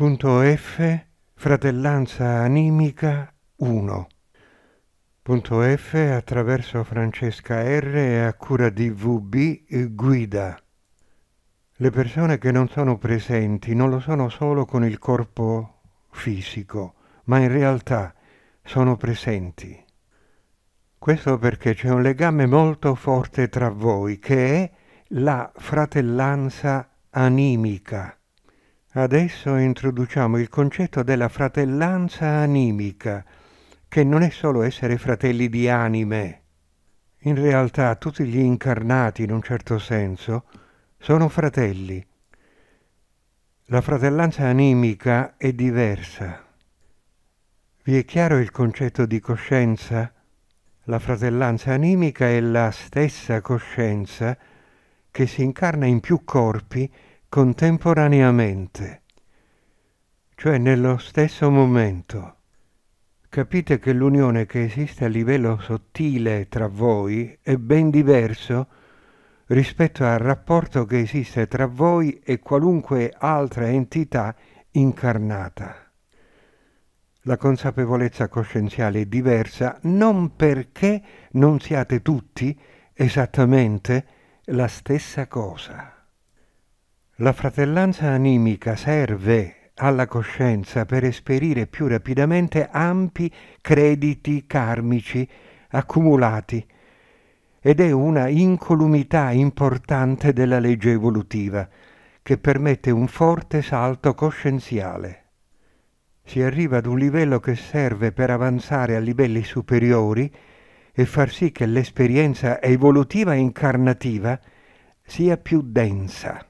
Punto F Fratellanza Animica 1. Punto F attraverso Francesca R e a cura di VB Guida. Le persone che non sono presenti non lo sono solo con il corpo fisico, ma in realtà sono presenti. Questo perché c'è un legame molto forte tra voi che è la fratellanza animica Adesso introduciamo il concetto della fratellanza animica, che non è solo essere fratelli di anime. In realtà tutti gli incarnati, in un certo senso, sono fratelli. La fratellanza animica è diversa. Vi è chiaro il concetto di coscienza? La fratellanza animica è la stessa coscienza che si incarna in più corpi contemporaneamente, cioè nello stesso momento. Capite che l'unione che esiste a livello sottile tra voi è ben diverso rispetto al rapporto che esiste tra voi e qualunque altra entità incarnata. La consapevolezza coscienziale è diversa non perché non siate tutti esattamente la stessa cosa. La fratellanza animica serve alla coscienza per esperire più rapidamente ampi crediti karmici accumulati ed è una incolumità importante della legge evolutiva che permette un forte salto coscienziale. Si arriva ad un livello che serve per avanzare a livelli superiori e far sì che l'esperienza evolutiva incarnativa sia più densa.